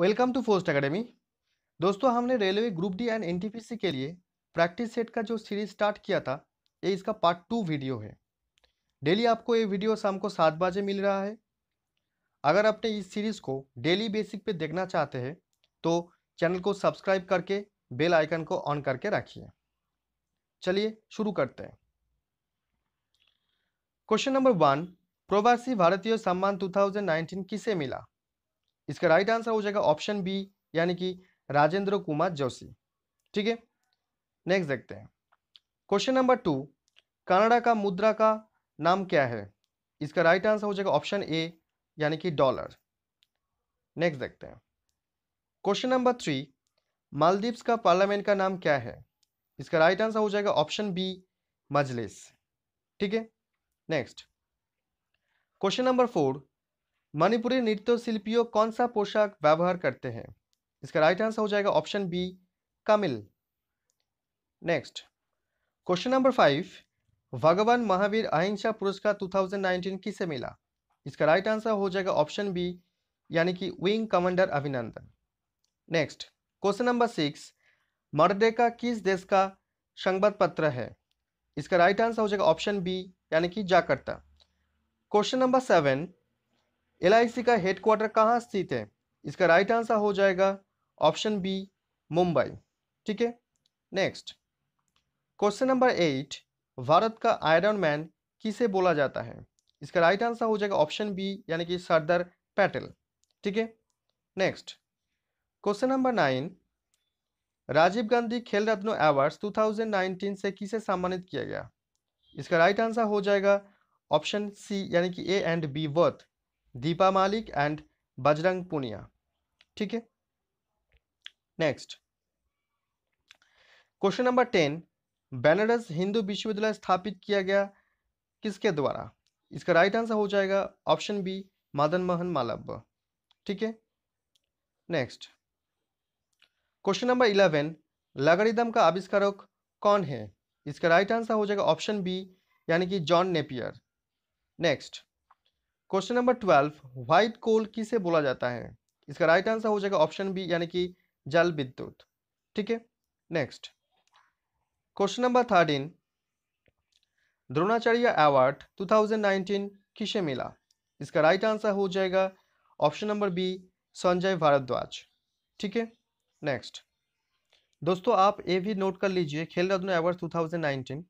welcome to फोस्ट academy दोस्तों हमने railway group D and NTPC के लिए प्रैक्टिस सेट का जो सीरीज स्टार्ट किया था ये इसका पार्ट टू वीडियो है डेली आपको ये वीडियो शाम को सात बजे मिल रहा है अगर आपने इस सीरीज़ को डेली बेसिक पे देखना चाहते हैं तो चैनल को सब्सक्राइब करके बेल आइकन को ऑन करके रखिए चलिए शुरू करते हैं क्वेश्चन नंबर वन प्रवासी भारतीय सम्मान 2019 किसे मिला इसका राइट आंसर हो जाएगा ऑप्शन बी यानी कि राजेंद्र कुमार जोशी ठीक है नेक्स्ट देखते हैं क्वेश्चन नंबर टू कनाडा का मुद्रा का नाम क्या है इसका राइट आंसर हो जाएगा ऑप्शन ए यानी कि डॉलर नेक्स्ट देखते हैं क्वेश्चन नंबर थ्री मालदीव्स का पार्लियामेंट का नाम क्या है इसका राइट आंसर हो जाएगा ऑप्शन बी मजलिस ठीक है next question number four Manipuri नृत्यशिल्पियों कौन सा पोशाक व्यवहार करते हैं इसका राइट आंसर हो जाएगा ऑप्शन बी कमिल नेक्स्ट क्वेश्चन नंबर फाइव भगवान महावीर अहिंसा पुरस्कार 2019 किसे मिला इसका राइट आंसर हो जाएगा ऑप्शन बी यानी कि wing commander Abhinandan next question number six मर्डे का किस देश का संबद पत्र है इसका राइट आंसर हो जाएगा ऑप्शन बी यानी कि Jakarta question number seven L का हेडक्वार्टर कहाँ स्थित है इसका राइट आंसर हो जाएगा ऑप्शन बी मुंबई ठीक है next question number eight Bharat का आयरन मैन किसे बोला जाता है इसका राइट आंसर हो जाएगा ऑप्शन बी यानी कि सरदार पटेल ठीक है next question number nine Rajiv Gandhi Khel Ratna awards 2019 से किसे सम्मानित किया गया इसका राइट आंसर हो जाएगा ऑप्शन सी यानी कि ए एंड बी वर्थ दीपा मालिक एंड बजरंग पुनिया ठीक है next question number ten Banaras Hindu विश्वविद्यालय स्थापित किया गया किसके द्वारा इसका राइट आंसर हो जाएगा ऑप्शन बी मदन मोहन मालव्य ठीक है नेक्स्ट क्वेश्चन नंबर इलेवन लगड़ीदम का आविष्कारक कौन है इसका राइट आंसर हो जाएगा ऑप्शन बी यानी कि John Napier next question number twelve white coal किसे बोला जाता है इसका राइट आंसर हो जाएगा ऑप्शन बी यानी कि जल विद्युत ठीक है next question number thirteen Dronacharya award 2019 किसे मिला इसका राइट आंसर हो जाएगा option number B Sanjay Bharadwaj ठीक है नेक्स्ट दोस्तों आप ये भी नोट कर लीजिए खेल रत्न अवार्ड 2019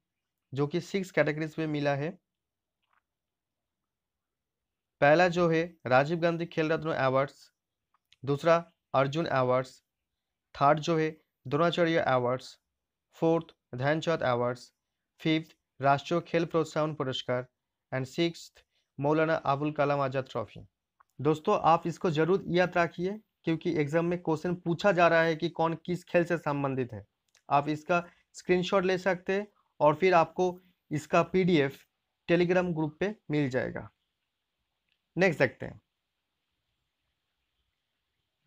जो कि सिक्स कैटेगरीज में मिला है पहला जो है राजीव गांधी खेल रत्न अवार्ड्स दूसरा अर्जुन अवार्ड्स थर्ड जो है Dronacharya awards fourth Dhyanchand awards fifth राष्ट्रीय खेल प्रोत्साहन पुरस्कार एंड सिक्स मौलाना अबुल कलाम आज़ाद ट्रॉफी दोस्तों आप इसको जरूर याद रखिए क्योंकि एग्जाम में क्वेश्चन पूछा जा रहा है कि कौन किस खेल से संबंधित है आप इसका स्क्रीनशॉट ले सकते हैं और फिर आपको इसका पीडीएफ टेलीग्राम ग्रुप पे मिल जाएगा नेक्स्ट देखते हैं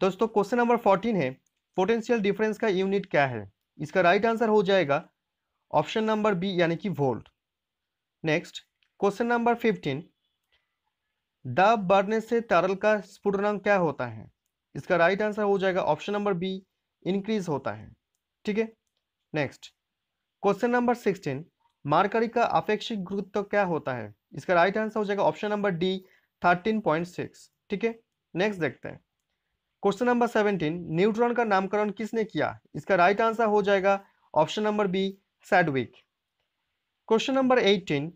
दोस्तों क्वेश्चन नंबर फोर्टीन है पोटेंशियल डिफरेंस का यूनिट क्या है इसका राइट right आंसर हो जाएगा ऑप्शन नंबर बी यानी कि volt next question number fifteen दाब बढ़ने से तरल का स्फुटनांक क्या होता है इसका राइट right आंसर हो जाएगा ऑप्शन नंबर बी इंक्रीज होता है ठीक है next question number sixteen mercury का अपेक्षित गुरुत्व क्या होता है इसका राइट right आंसर हो जाएगा option number D thirteen point six ठीक है नेक्स्ट देखते हैं क्वेश्चन नंबर सेवनटीन न्यूट्रॉन का नामकरण किसने किया इसका राइट right आंसर हो जाएगा option number B Chadwick question number eighteen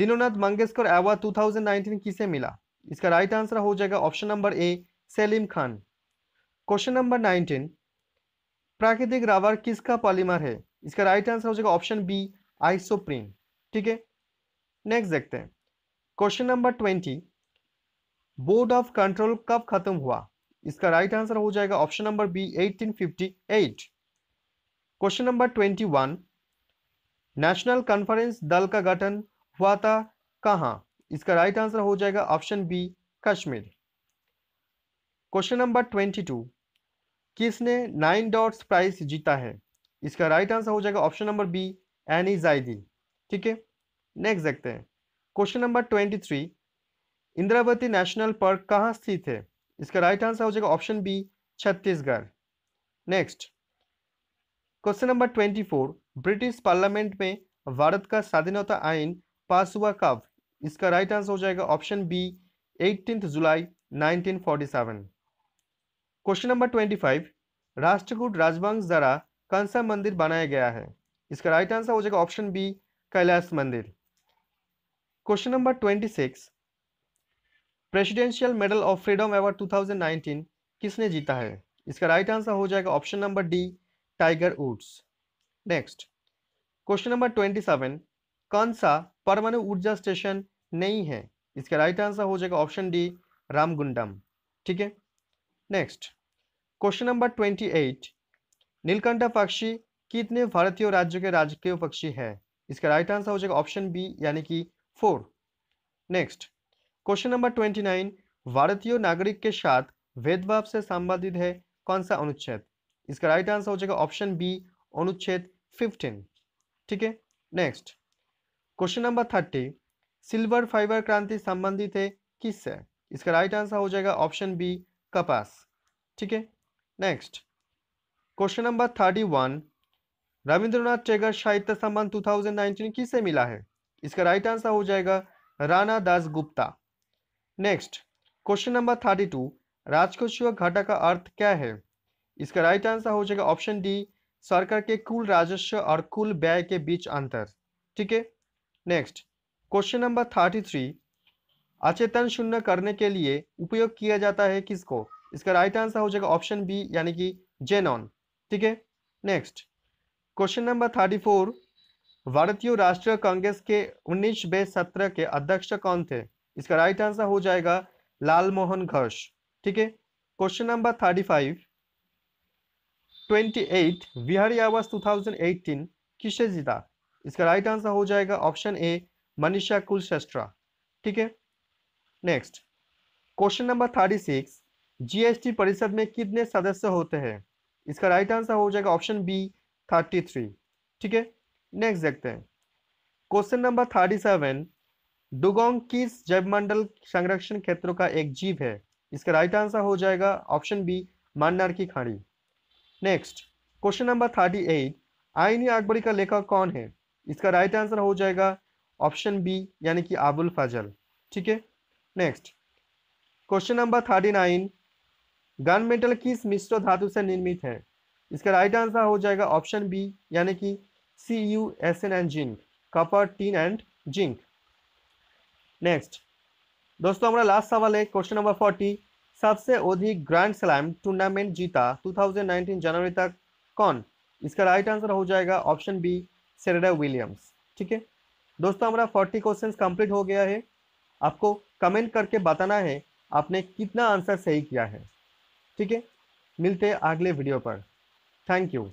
Dinanath Mangeshkar award 2019 किसे मिला इसका राइट आंसर हो जाएगा option number A Salim Khan question number nineteen प्राकृतिक रावर किसका पॉलीमर है इसका राइट आंसर हो जाएगा ऑप्शन बी आइसोप्रीन ठीक है नेक्स्ट देखते हैं question number twenty board of control कब खत्म हुआ इसका राइट आंसर हो जाएगा option number B 1858 question number 21 national conference दल का गठन हुआ था कहा इसका राइट आंसर हो जाएगा option B Kashmir question number 22 किसने नाइन डॉट्स प्राइस जीता है इसका राइट आंसर हो जाएगा option number B Annie Zaidi ठीक है नेक्स्ट देखते हैं question number twenty Indravati national park कहाँ स्थित है इसका राइट आंसर हो जाएगा option B Chhattisgarh next question number twenty four British parliament में भारत का स्वाधीनता आइन पास हुआ कब इसका राइट आंसर हो जाएगा ऑप्शन बी एटीन जुलाई 1947 question number twenty five Rashtrakuta राजवंश द्वारा कौन सा मंदिर बनाया गया है इसका राइट आंसर हो जाएगा ऑप्शन बी कैलाश मंदिर question number twenty six presidential medal of freedom award 2019 किसने जीता है इसका राइट आंसर हो जाएगा option number D Tiger Woods next question number twenty seven कौन सा परमाणु ऊर्जा स्टेशन नहीं है इसका राइट आंसर हो जाएगा ऑप्शन डी रामगुंडम ठीक है next question number twenty eight नीलकंठा पक्षी कितने भारतीय राज्यों के राजकीय पक्षी है इसका राइट आंसर हो जाएगा ऑप्शन बी यानी कि four next question number twenty nine भारतीय नागरिक के साथ भेदभाव से संबंधित है कौन सा अनुच्छेद इसका राइट आंसर हो जाएगा ऑप्शन बी अनुच्छेद फिफ्टीन ठीक है next question number thirty silver fibre क्रांति संबंधित है किससे इसका राइट आंसर हो जाएगा ऑप्शन बी कपास ठीक है next question number thirty one Rabindranath Tagore साहित्य सम्मान 2019 किससे मिला है इसका राइट आंसर हो जाएगा Rana Das Gupta next question number thirty two राजकोषीय घाटा का अर्थ क्या है इसका राइट आंसर हो जाएगा ऑप्शन डी सरकार के कुल राजस्व और कुल व्यय के बीच अंतर ठीक है next question number thirty three अचेतन शून्य करने के लिए उपयोग किया जाता है किसको इसका राइट आंसर हो जाएगा ऑप्शन बी यानी कि जेनॉन ठीक है next question number thirty four भारतीय राष्ट्रीय कांग्रेस के उन्नीस बे सत्रह के अध्यक्ष कौन थे इसका राइट आंसर हो जाएगा लालमोहन घर्ष घोष ठीक है question number thirty five twenty eight बिहारी आवास टू थाउजेंड एटीन किसे जीता इसका राइट आंसर हो जाएगा ऑप्शन ए मनीषा कुलश्रेष्ठा ठीक है next question number thirty six GST परिषद में कितने सदस्य होते हैं इसका राइट आंसर हो जाएगा ऑप्शन बी थर्टी थ्री ठीक है नेक्स्ट देखते हैं question number thirty seven dugong किस जैवमंडल संरक्षण क्षेत्रों का एक जीव है इसका राइट आंसर हो जाएगा ऑप्शन बी मान्नार की खाड़ी next question number thirty eight Aini Akbari का लेखक कौन है इसका राइट आंसर हो जाएगा ऑप्शन बी यानी कि आबुल फजल ठीक है next question number thirty nine gun metal किस मिश्र धातु से निर्मित है इसका राइट आंसर हो जाएगा ऑप्शन बी यानी कि C U S N and zinc copper tin and zinc next दोस्तों हमारा लास्ट सवाल है क्वेश्चन नंबर फोर्टी सबसे अधिक ग्रैंड स्लैम टूर्नामेंट जीता 2019 जनवरी तक कौन इसका राइट आंसर हो जाएगा ऑप्शन बी सेरेडा विलियम्स ठीक है दोस्तों हमारा फोर्टी क्वेश्चन कंप्लीट हो गया है आपको कमेंट करके बताना है आपने कितना आंसर सही किया है ठीक है मिलते हैं अगले वीडियो पर थैंक यू